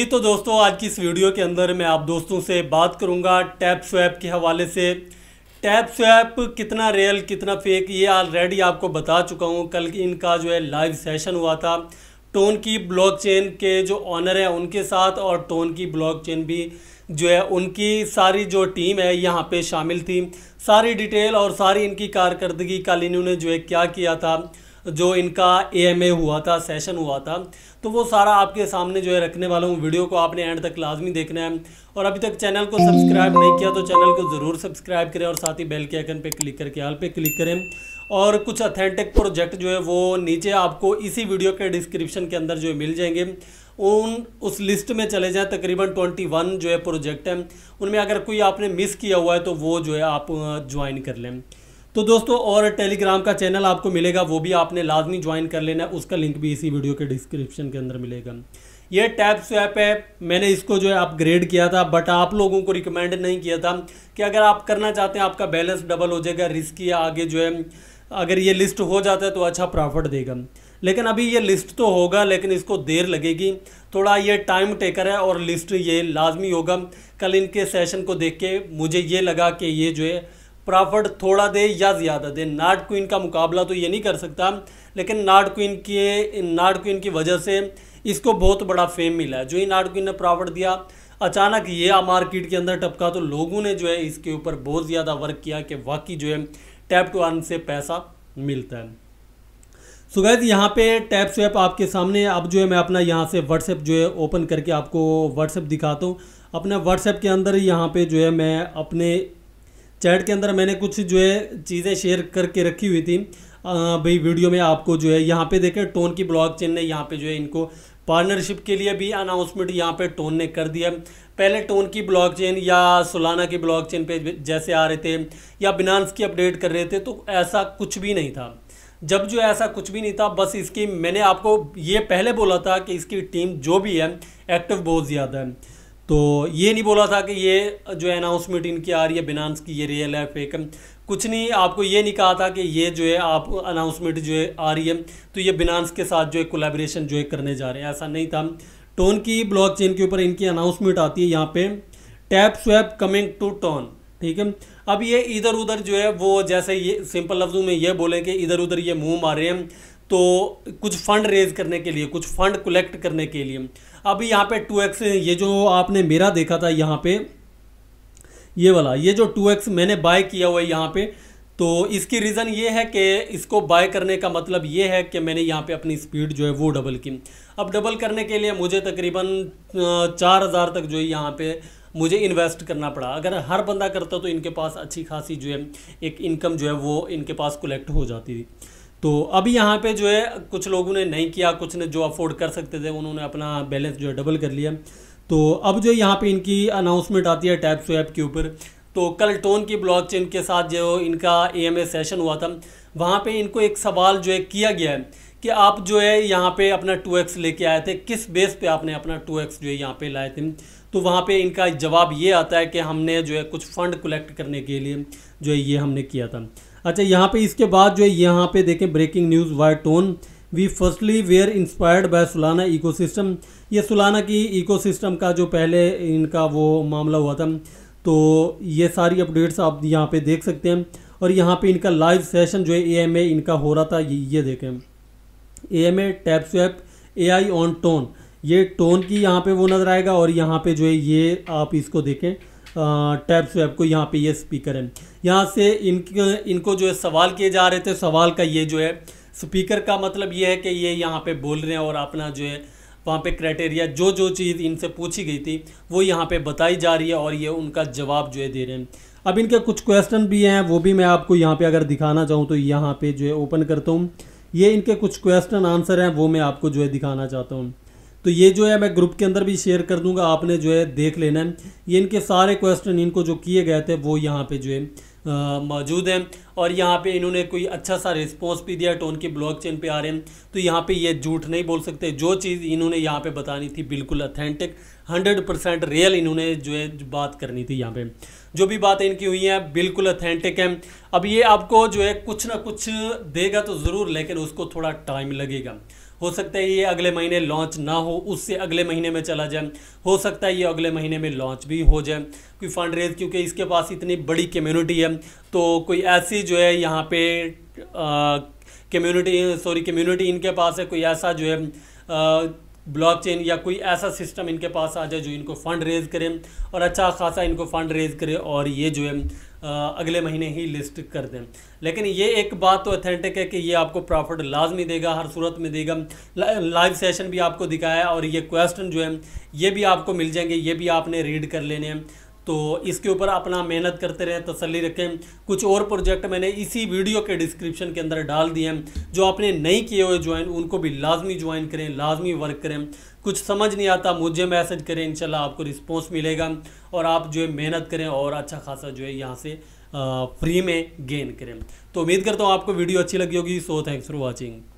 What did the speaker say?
जी तो दोस्तों आज की इस वीडियो के अंदर मैं आप दोस्तों से बात करूंगा टैप स्वैप के हवाले से टैप स्वैप कितना रियल कितना फेक ये ऑलरेडी आपको बता चुका हूँ कल इनका जो है लाइव सेशन हुआ था टोन की ब्लॉकचेन के जो ऑनर है उनके साथ और टोन की ब्लॉकचेन भी जो है उनकी सारी जो टीम है यहाँ पे शामिल थी सारी डिटेल और सारी इनकी कारकर्दगी कल इन्होंने जो है क्या किया था जो इनका एएमए हुआ था सेशन हुआ था तो वो सारा आपके सामने जो है रखने वाला हूँ वीडियो को आपने एंड तक लाजमी देखना है और अभी तक चैनल को सब्सक्राइब नहीं किया तो चैनल को ज़रूर सब्सक्राइब करें और साथ ही बेल के आइकन पर क्लिक करके आल पे क्लिक करें और कुछ अथेंटिक प्रोजेक्ट जो है वो नीचे आपको इसी वीडियो के डिस्क्रिप्शन के अंदर जो है मिल जाएंगे उन उस लिस्ट में चले जाएं तकरीबन ट्वेंटी वन जो है प्रोजेक्ट हैं उनमें अगर कोई आपने मिस किया हुआ है तो वो जो है आप ज्वाइन कर लें तो दोस्तों और टेलीग्राम का चैनल आपको मिलेगा वो भी आपने लाजमी ज्वाइन कर लेना है उसका लिंक भी इसी वीडियो के डिस्क्रिप्शन के अंदर मिलेगा ये टैप स्वैप है मैंने इसको जो है अपग्रेड किया था बट आप लोगों को रिकमेंड नहीं किया था कि अगर आप करना चाहते हैं आपका बैलेंस डबल हो जाएगा रिस्क या आगे जो है अगर ये लिस्ट हो जाता है तो अच्छा प्रॉफिट देगा लेकिन अभी ये लिस्ट तो होगा लेकिन इसको देर लगेगी थोड़ा ये टाइम टेकर है और लिस्ट ये लाजमी होगा कल इनके सेशन को देख के मुझे ये लगा कि ये जो है प्रॉफिट थोड़ा दे या ज़्यादा दे नाट क्वीन का मुकाबला तो ये नहीं कर सकता लेकिन नाट क्वीन के नाट क्वीन की वजह से इसको बहुत बड़ा फेम मिला है जो ही नाट क्वीन ने प्रॉफिट दिया अचानक ये मार्केट के अंदर टपका तो लोगों ने जो है इसके ऊपर बहुत ज़्यादा वर्क किया कि वाकई जो है टैप टू अर्न से पैसा मिलता है सो यहाँ पे टैप स्वैप आपके सामने अब जो है मैं अपना यहाँ से व्हाट्सएप जो है ओपन करके आपको व्हाट्सएप दिखाता हूँ अपने व्हाट्सएप के अंदर यहाँ पे जो है मैं अपने चैट के अंदर मैंने कुछ जो है चीज़ें शेयर करके रखी हुई थी भाई वीडियो में आपको जो है यहाँ पे देखें टोन की ब्लॉकचेन ने यहाँ पे जो है इनको पार्टनरशिप के लिए भी अनाउंसमेंट यहाँ पे टोन ने कर दिया पहले टोन की ब्लॉकचेन या सोलाना की ब्लॉकचेन पे जैसे आ रहे थे या बिनांस की अपडेट कर रहे थे तो ऐसा कुछ भी नहीं था जब जो ऐसा कुछ भी नहीं था बस इसकी मैंने आपको ये पहले बोला था कि इसकी टीम जो भी है एक्टिव बहुत ज़्यादा है तो ये नहीं बोला था कि ये जो अनाउंसमेंट इनकी आ रही है बिनांस की ये रियल है फेक है कुछ नहीं आपको ये नहीं कहा था कि ये जो है आप अनाउंसमेंट जो है आ रही है तो ये बिनांस के साथ जो है कोलेब्रेशन जो है करने जा रहे हैं ऐसा नहीं था टोन की ब्लॉकचेन के ऊपर इनकी अनाउंसमेंट आती है यहाँ पे tap swap coming to TON ठीक है अब ये इधर उधर जो है वो जैसे ये सिंपल लफ्ज़ों में ये बोले कि इधर उधर ये मुंह मारे हैं तो कुछ फ़ंड रेज करने के लिए कुछ फ़ंड कलेक्ट करने के लिए अभी यहाँ पे टू एक्स ये जो आपने मेरा देखा था यहाँ पे ये वाला ये जो टू एक्स मैंने बाय किया हुआ है यहाँ पे तो इसकी रीज़न ये है कि इसको बाय करने का मतलब ये है कि मैंने यहाँ पे अपनी स्पीड जो है वो डबल की अब डबल करने के लिए मुझे तकरीबन चार हज़ार तक जो है यहाँ पे मुझे इन्वेस्ट करना पड़ा अगर हर बंदा करता तो इनके पास अच्छी खासी जो है एक इनकम जो है वो इनके पास कलेक्ट हो जाती थी तो अभी यहाँ पे जो है कुछ लोगों ने नहीं किया कुछ ने जो अफोर्ड कर सकते थे उन्होंने अपना बैलेंस जो है डबल कर लिया तो अब जो यहाँ पे इनकी अनाउंसमेंट आती है टैप स्वैप के ऊपर तो कल टोन की ब्लॉकचेन के साथ जो इनका एएमए सेशन हुआ था वहाँ पे इनको एक सवाल जो है किया गया है कि आप जो है यहाँ पे अपना टू लेके आए थे किस बेस पे आपने अपना टू जो है यहाँ पर लाए थे तो वहाँ पर इनका जवाब ये आता है कि हमने जो है कुछ फ़ंड कलेक्ट करने के लिए जो है ये हमने किया था अच्छा यहाँ पे इसके बाद जो है यहाँ पे देखें breaking news why TON we firstly were inspired by Solana ecosystem ये सुलाना की इकोसिस्टम का जो पहले इनका वो मामला हुआ था तो ये सारी अपडेट्स आप यहाँ पे देख सकते हैं और यहाँ पे इनका लाइव सेशन जो है ए इनका हो रहा था ये, ये देखें a tap swap I on TON ये टोन की यहाँ पे वो नज़र आएगा और यहाँ पे जो है ये आप इसको देखें टैब्स वेब को यहाँ पे ये स्पीकर है यहाँ से इन इनको जो है सवाल किए जा रहे थे सवाल का ये जो है स्पीकर का मतलब ये है कि ये यहाँ पे बोल रहे हैं और अपना जो है वहाँ पे क्राइटेरिया जो जो चीज़ इनसे पूछी गई थी वो यहाँ पे बताई जा रही है और ये उनका जवाब जो है दे रहे हैं अब इनके कुछ क्वेश्चन भी हैं वो भी मैं आपको यहाँ पे अगर दिखाना चाहूँ तो यहाँ पे जो है ओपन करता हूँ ये इनके कुछ क्वेश्चन आंसर हैं वो मैं आपको जो है दिखाना चाहता हूँ तो ये जो है मैं ग्रुप के अंदर भी शेयर कर दूंगा आपने जो है देख लेना है ये इनके सारे क्वेश्चन इनको जो किए गए थे वो यहाँ पे जो है मौजूद हैं और यहाँ पे इन्होंने कोई अच्छा सा रिस्पॉन्स भी दिया टोन की ब्लॉक चेन पे आ रहे हैं तो यहाँ पे ये झूठ नहीं बोल सकते जो चीज़ इन्होंने यहाँ पे बतानी थी बिल्कुल अथेंटिक हंड्रेड परसेंट रियल इन्होंने जो है बात करनी थी यहाँ पे जो भी बातें इनकी हुई हैं बिल्कुल अथेंटिक हैं अब ये आपको जो है कुछ ना कुछ देगा तो ज़रूर लेकिन उसको थोड़ा टाइम लगेगा हो सकता है ये अगले महीने लॉन्च ना हो उससे अगले महीने में चला जाए हो सकता है ये अगले महीने में लॉन्च भी हो जाए कोई फंड रेज क्योंकि इसके पास इतनी बड़ी कम्युनिटी है तो कोई ऐसी जो है यहाँ पे कम्युनिटी सॉरी कम्युनिटी इनके पास है कोई ऐसा जो है आ, ब्लॉकचेन या कोई ऐसा सिस्टम इनके पास आ जाए जो इनको फ़ंड रेज़ करें और अच्छा खासा इनको फ़ंड रेज़ करें और ये जो है अगले महीने ही लिस्ट कर दें लेकिन ये एक बात तो अथेंटिक है कि ये आपको प्रॉफिट लाजमी देगा हर सूरत में देगा लाइव सेशन भी आपको दिखाया और ये क्वेश्चन जो है ये भी आपको मिल जाएंगे ये भी आपने रीड कर लेने हैं तो इसके ऊपर अपना मेहनत करते रहें तसली रखें कुछ और प्रोजेक्ट मैंने इसी वीडियो के डिस्क्रिप्शन के अंदर डाल दिए हैं जो आपने नहीं किए हुए ज्वाइन उनको भी लाजमी ज्वाइन करें लाजमी वर्क करें कुछ समझ नहीं आता मुझे मैसेज करें इनशाला आपको रिस्पॉन्स मिलेगा और आप जो है मेहनत करें और अच्छा खासा जो है यहाँ से फ्री में गेन करें तो उम्मीद करता हूँ आपको वीडियो अच्छी लगी होगी सो थैंक्स फॉर वॉचिंग